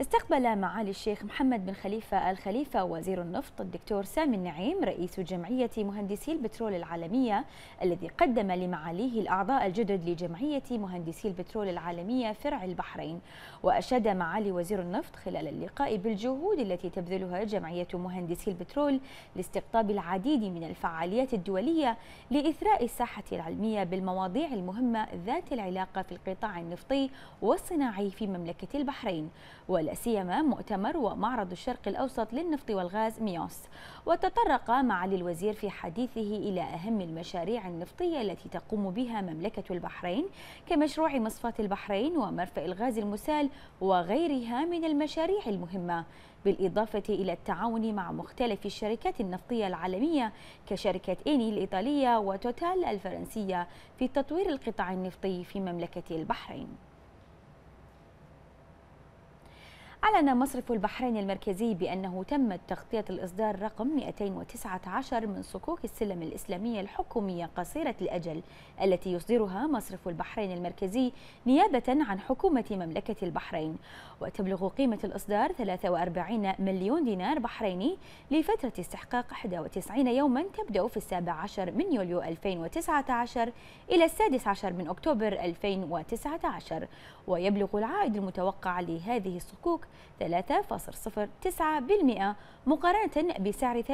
استقبل معالي الشيخ محمد بن خليفة الخليفة وزير النفط الدكتور سامي النعيم رئيس جمعية مهندسي البترول العالمية الذي قدم لمعاليه الأعضاء الجدد لجمعية مهندسي البترول العالمية فرع البحرين وأشاد معالي وزير النفط خلال اللقاء بالجهود التي تبذلها جمعية مهندسي البترول لاستقطاب العديد من الفعاليات الدولية لإثراء الساحة العلمية بالمواضيع المهمة ذات العلاقة في القطاع النفطي والصناعي في مملكة البحرين ولا سيما مؤتمر ومعرض الشرق الأوسط للنفط والغاز ميوس وتطرق معالي الوزير في حديثه إلى أهم المشاريع النفطية التي تقوم بها مملكة البحرين كمشروع مصفاة البحرين ومرفأ الغاز المسال وغيرها من المشاريع المهمة بالإضافة إلى التعاون مع مختلف الشركات النفطية العالمية كشركة إيني الإيطالية وتوتال الفرنسية في تطوير القطاع النفطي في مملكة البحرين أعلن مصرف البحرين المركزي بأنه تمت تغطية الإصدار رقم 219 من صكوك السلم الإسلامية الحكومية قصيرة الأجل التي يصدرها مصرف البحرين المركزي نيابة عن حكومة مملكة البحرين وتبلغ قيمة الإصدار 43 مليون دينار بحريني لفترة استحقاق 91 يوما تبدأ في السابع عشر من يوليو 2019 إلى السادس عشر من أكتوبر 2019 ويبلغ العائد المتوقع لهذه الصكوك 3.09% مقارنة بسعر 3.18%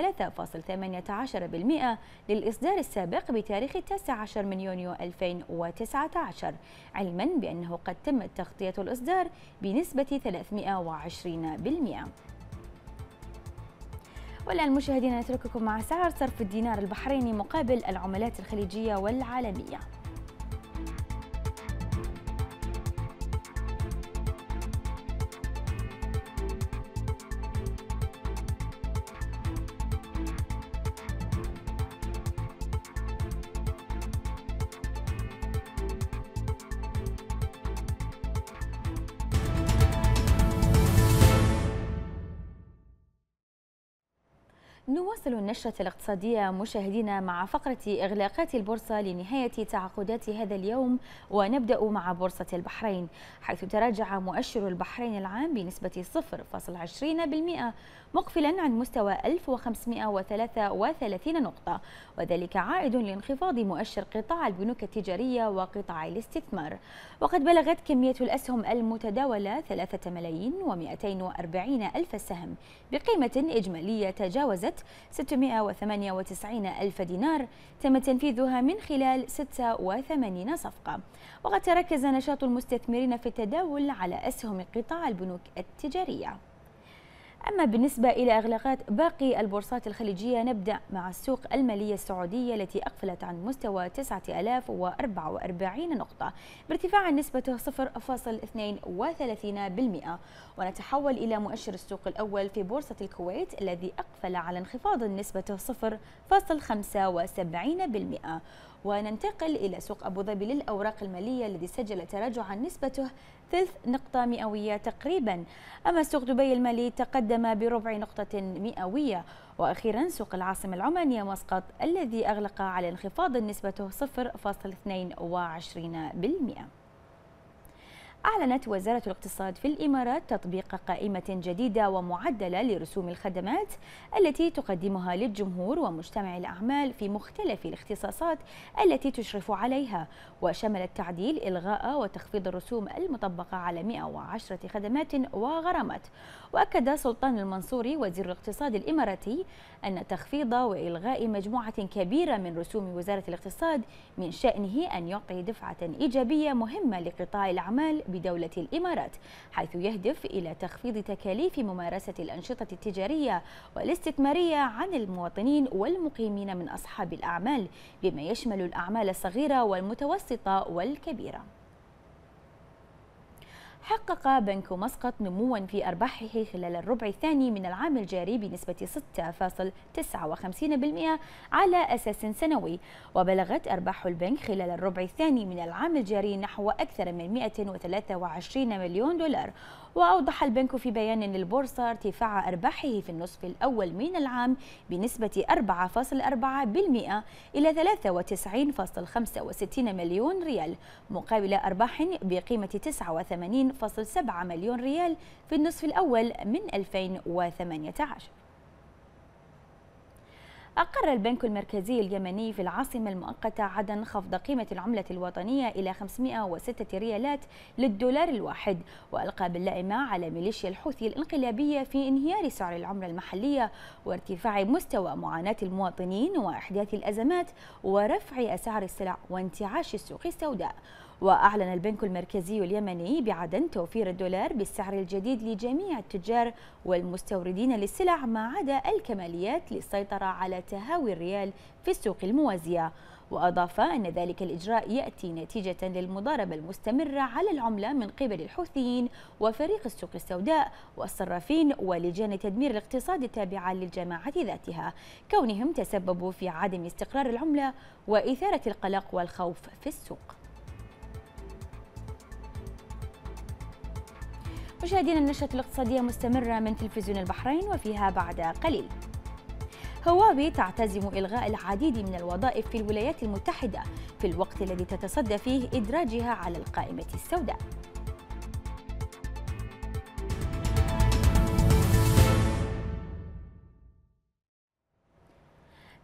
للإصدار السابق بتاريخ 19 من يونيو 2019 علما بأنه قد تمت تغطية الإصدار بنسبة 320%. والآن مشاهدينا نترككم مع سعر صرف الدينار البحريني مقابل العملات الخليجية والعالمية نواصل النشرة الاقتصادية مشاهدينا مع فقرة إغلاقات البورصة لنهاية تعاقدات هذا اليوم ونبدأ مع بورصة البحرين حيث تراجع مؤشر البحرين العام بنسبة 0.20% مقفلا عن مستوى 1533 نقطة وذلك عائد لانخفاض مؤشر قطاع البنوك التجارية وقطاع الاستثمار وقد بلغت كمية الأسهم المتداولة 3 ملايين و240 ألف سهم بقيمة إجمالية تجاوزت 698 ألف دينار تم تنفيذها من خلال 86 صفقة وقد تركز نشاط المستثمرين في التداول على أسهم قطاع البنوك التجارية أما بالنسبة إلى إغلاقات باقي البورصات الخليجية نبدأ مع السوق المالية السعودية التي أقفلت عن مستوى 9044 نقطة بارتفاع نسبته 0.32% ونتحول إلى مؤشر السوق الأول في بورصة الكويت الذي أقفل على انخفاض نسبته 0.75% وننتقل إلى سوق أبو ظبي للأوراق المالية الذي سجل تراجعا نسبته ثلث نقطة مئوية تقريبا أما سوق دبي المالي تقدم بربع نقطة مئوية وأخيرا سوق العاصمة العمانية مسقط الذي أغلق على انخفاض نسبته 0.22% أعلنت وزارة الاقتصاد في الإمارات تطبيق قائمة جديدة ومعدلة لرسوم الخدمات التي تقدمها للجمهور ومجتمع الأعمال في مختلف الاختصاصات التي تشرف عليها وشمل التعديل إلغاء وتخفيض الرسوم المطبقة على 110 خدمات وغرامات وأكد سلطان المنصوري وزير الاقتصاد الإماراتي أن تخفيض وإلغاء مجموعة كبيرة من رسوم وزارة الاقتصاد من شأنه أن يعطي دفعة إيجابية مهمة لقطاع الأعمال بدولة الإمارات حيث يهدف إلى تخفيض تكاليف ممارسة الأنشطة التجارية والاستثمارية عن المواطنين والمقيمين من أصحاب الأعمال بما يشمل الأعمال الصغيرة والمتوسطة والكبيرة حقق بنك مسقط نموا في أرباحه خلال الربع الثاني من العام الجاري بنسبة 6.59% على أساس سنوي وبلغت أرباح البنك خلال الربع الثاني من العام الجاري نحو أكثر من 123 مليون دولار وأوضح البنك في بيان للبورصة ارتفاع أرباحه في النصف الأول من العام بنسبة 4.4% إلى 93.65 مليون ريال مقابل أرباح بقيمة 89 2.7 مليون ريال في النصف الأول من 2018 أقر البنك المركزي اليمني في العاصمة المؤقتة عدن خفض قيمة العملة الوطنية إلى 506 ريالات للدولار الواحد وألقى باللائمة على ميليشيا الحوثي الانقلابية في انهيار سعر العملة المحلية وارتفاع مستوى معاناة المواطنين وإحداث الأزمات ورفع أسعار السلع وانتعاش السوق السوداء وأعلن البنك المركزي اليمني بعدم توفير الدولار بالسعر الجديد لجميع التجار والمستوردين للسلع ما عدا الكماليات للسيطرة على تهاوي الريال في السوق الموازية وأضاف أن ذلك الإجراء يأتي نتيجة للمضاربة المستمرة على العملة من قبل الحوثيين وفريق السوق السوداء والصرافين ولجان تدمير الاقتصاد التابعة للجماعة ذاتها كونهم تسببوا في عدم استقرار العملة وإثارة القلق والخوف في السوق مشاهدينا النشرة الاقتصادية مستمرة من تلفزيون البحرين وفيها بعد قليل هواوي تعتزم إلغاء العديد من الوظائف في الولايات المتحدة في الوقت الذي تتصدى فيه إدراجها على القائمة السوداء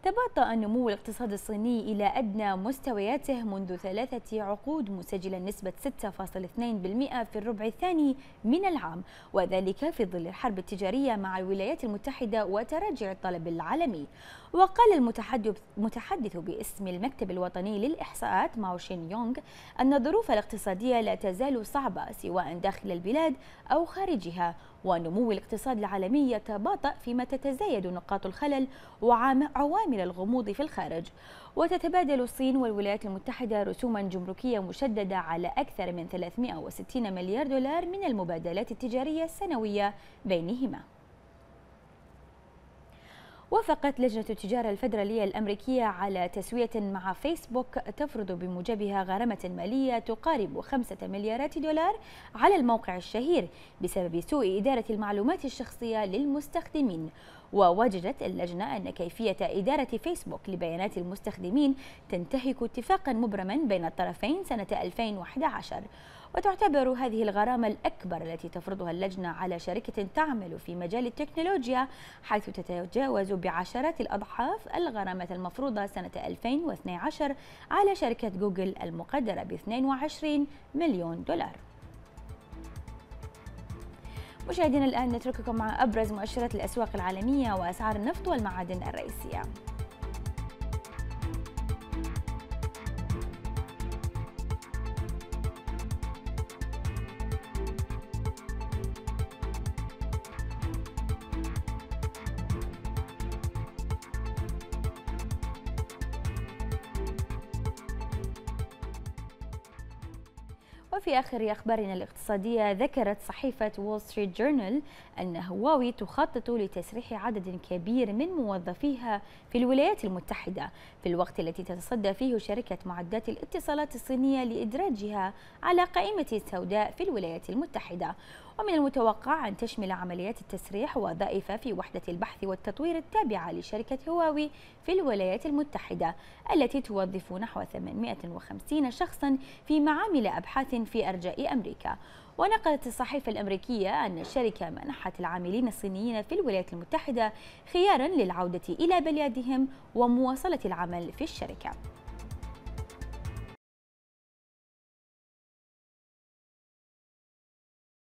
تباطأ النمو الاقتصادي الصيني إلى أدنى مستوياته منذ ثلاثة عقود مسجلا نسبة 6.2% في الربع الثاني من العام وذلك في ظل الحرب التجارية مع الولايات المتحدة وتراجع الطلب العالمي وقال المتحدث باسم المكتب الوطني للإحصاءات ماوشين يونغ أن الظروف الاقتصادية لا تزال صعبة سواء داخل البلاد أو خارجها ونمو الاقتصاد العالمي يتباطأ فيما تتزايد نقاط الخلل وعوامل الغموض في الخارج وتتبادل الصين والولايات المتحدة رسوما جمركية مشددة على أكثر من 360 مليار دولار من المبادلات التجارية السنوية بينهما وافقت لجنة التجارة الفيدرالية الأمريكية على تسوية مع فيسبوك تفرض بموجبها غرامة مالية تقارب خمسة مليارات دولار على الموقع الشهير بسبب سوء إدارة المعلومات الشخصية للمستخدمين ووجدت اللجنة أن كيفية إدارة فيسبوك لبيانات المستخدمين تنتهك اتفاقا مبرما بين الطرفين سنة 2011 وتعتبر هذه الغرامة الأكبر التي تفرضها اللجنة على شركة تعمل في مجال التكنولوجيا حيث تتجاوز بعشرات الأضعاف الغرامة المفروضة سنة 2012 على شركة جوجل المقدرة ب 22 مليون دولار مشاهدينا الآن نترككم مع أبرز مؤشرات الأسواق العالمية وأسعار النفط والمعادن الرئيسية وفي آخر أخبارنا الاقتصادية ذكرت صحيفة وول ستريت جورنال أن هواوي تخطط لتسريح عدد كبير من موظفيها في الولايات المتحدة في الوقت التي تتصدى فيه شركة معدات الاتصالات الصينية لإدراجها على قائمة السوداء في الولايات المتحدة ومن المتوقع أن تشمل عمليات التسريح وظائف في وحدة البحث والتطوير التابعة لشركة هواوي في الولايات المتحدة التي توظف نحو 850 شخصا في معامل أبحاث في أرجاء أمريكا ونقلت الصحيفة الأمريكية أن الشركة منحت العاملين الصينيين في الولايات المتحدة خيارا للعودة إلى بلادهم ومواصلة العمل في الشركة